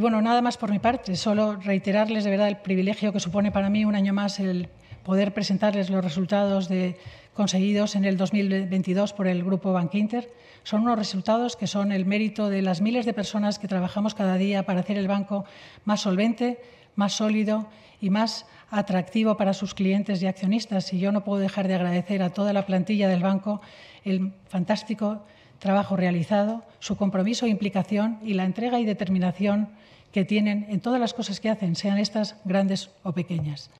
Y bueno, nada más por mi parte, solo reiterarles de verdad el privilegio que supone para mí un año más el poder presentarles los resultados conseguidos en el 2022 por el Grupo Inter. Son unos resultados que son el mérito de las miles de personas que trabajamos cada día para hacer el banco más solvente, más sólido y más atractivo para sus clientes y accionistas. Y yo no puedo dejar de agradecer a toda la plantilla del banco el fantástico trabajo realizado, su compromiso e implicación y la entrega y determinación que tienen en todas las cosas que hacen, sean estas grandes o pequeñas.